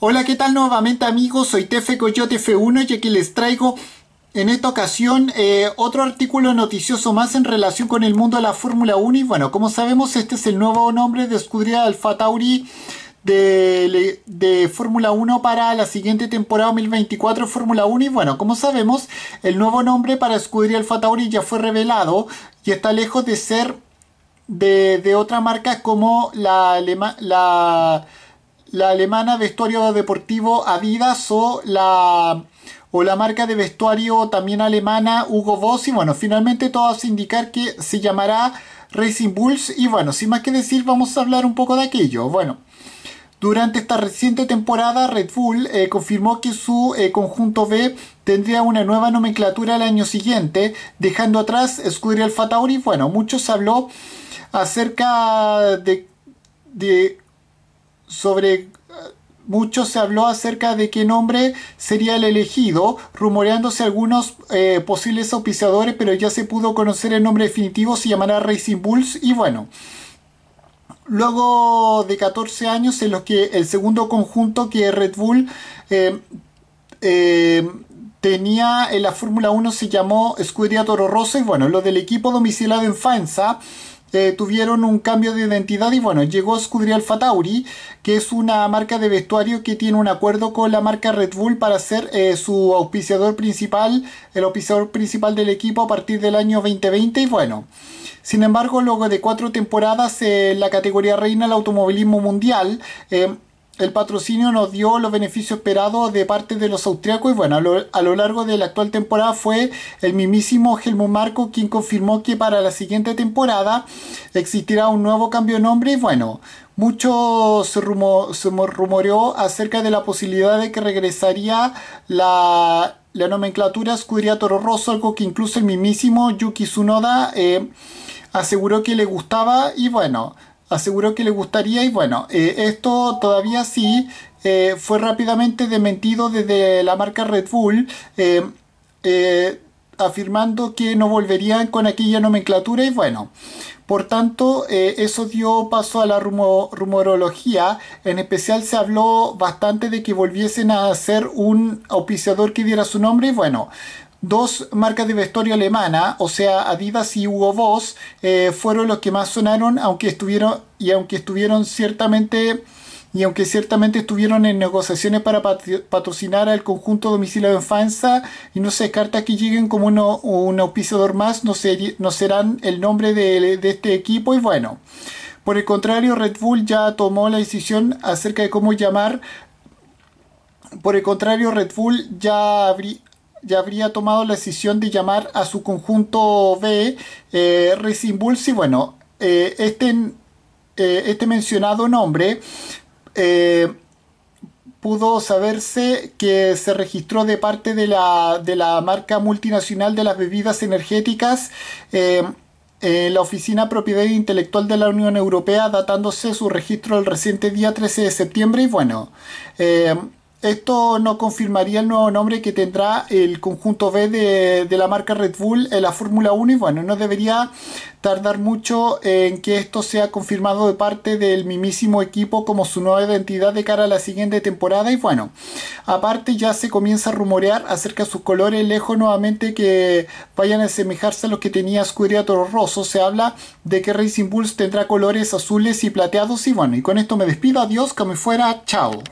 Hola, ¿qué tal nuevamente amigos? Soy Tefe Coyote F1 y aquí les traigo en esta ocasión eh, otro artículo noticioso más en relación con el mundo de la Fórmula 1 y bueno, como sabemos este es el nuevo nombre de Scuderia Alfa Tauri de, Fórmula 1 para la siguiente temporada 2024 Fórmula 1 y bueno, como sabemos el nuevo nombre para Scuderia Alfa Tauri ya fue revelado y está lejos de ser de, otra marca como la, la la alemana vestuario deportivo Adidas o la o la marca de vestuario también alemana Hugo Boss y bueno, finalmente todo hace indicar que se llamará Racing Bulls y bueno, sin más que decir vamos a hablar un poco de aquello. Bueno, durante esta reciente temporada Red Bull eh, confirmó que su eh, conjunto B tendría una nueva nomenclatura el año siguiente, dejando atrás Scuderia Alfa Tauri. Bueno, muchos habló acerca de, de sobre eh, mucho se habló acerca de qué nombre sería el elegido, rumoreándose algunos eh, posibles auspiciadores, pero ya se pudo conocer el nombre definitivo, se llamará Racing Bulls y bueno. Luego de 14 años en los que el segundo conjunto que Red Bull eh, tenía en la Fórmula 1 se llamó Scuderia Toro Rosso y bueno, lo del equipo domiciliado en Fanza eh, tuvieron un cambio de identidad y bueno, llegó Scuderia Alfa Tauri, que es una marca de vestuario que tiene un acuerdo con la marca Red Bull para ser eh, su auspiciador principal, el auspiciador principal del equipo a partir del año 2020 y bueno. Sin embargo, luego de cuatro temporadas en la categoría reina el automovilismo mundial, eh, el patrocinio nos dio los beneficios esperados de parte de los austriacos y bueno, a lo, largo de la actual temporada fue el mismísimo Helmut Marco quien confirmó que para la siguiente temporada existirá un nuevo cambio de nombre y bueno, mucho se, rumoreó acerca de la posibilidad de que regresaría la, nomenclatura Scuderia Toro Rosso, algo que incluso el mismísimo Yuki Tsunoda eh, aseguró que le gustaba y bueno, aseguró que le gustaría y bueno, eh, esto todavía sí eh, fue rápidamente dementido desde la marca Red Bull. Eh, afirmando que no volverían con aquella nomenclatura y bueno, por tanto eso dio paso a la rumorología, en especial se habló bastante de que volviesen a ser un auspiciador que diera su nombre y bueno, dos marcas de vestuario alemana, o sea, Adidas y Hugo Boss, eh, fueron los que más sonaron, aunque estuvieron y aunque estuvieron ciertamente y aunque ciertamente estuvieron en negociaciones para patrocinar al conjunto domicilio de infancia, y no se descarta que lleguen como un auspiciador más, no, no serán el nombre de, este equipo y bueno. Por el contrario, Red Bull ya tomó la decisión acerca de cómo llamar por el contrario, Red Bull ya abrió ya habría tomado la decisión de llamar a su conjunto B, eh, Racing y bueno, eh, este, eh, este, mencionado nombre eh, pudo saberse que se registró de parte de la, marca multinacional de las bebidas energéticas. en la Oficina Propiedad Intelectual de la Unión Europea, datándose su registro el reciente día 13 de septiembre. Y bueno, esto no confirmaría el nuevo nombre que tendrá el conjunto B de, la marca Red Bull en la Fórmula 1 y bueno, no debería tardar mucho en que esto sea confirmado de parte del mismísimo equipo como su nueva identidad de cara a la siguiente temporada y bueno, aparte ya se comienza a rumorear acerca de sus colores lejos nuevamente que vayan a asemejarse a los que tenía Scuderia Toro Rosso, se habla de que Racing Bulls tendrá colores azules y plateados y bueno, y con esto me despido, adiós, que me fuera, chao.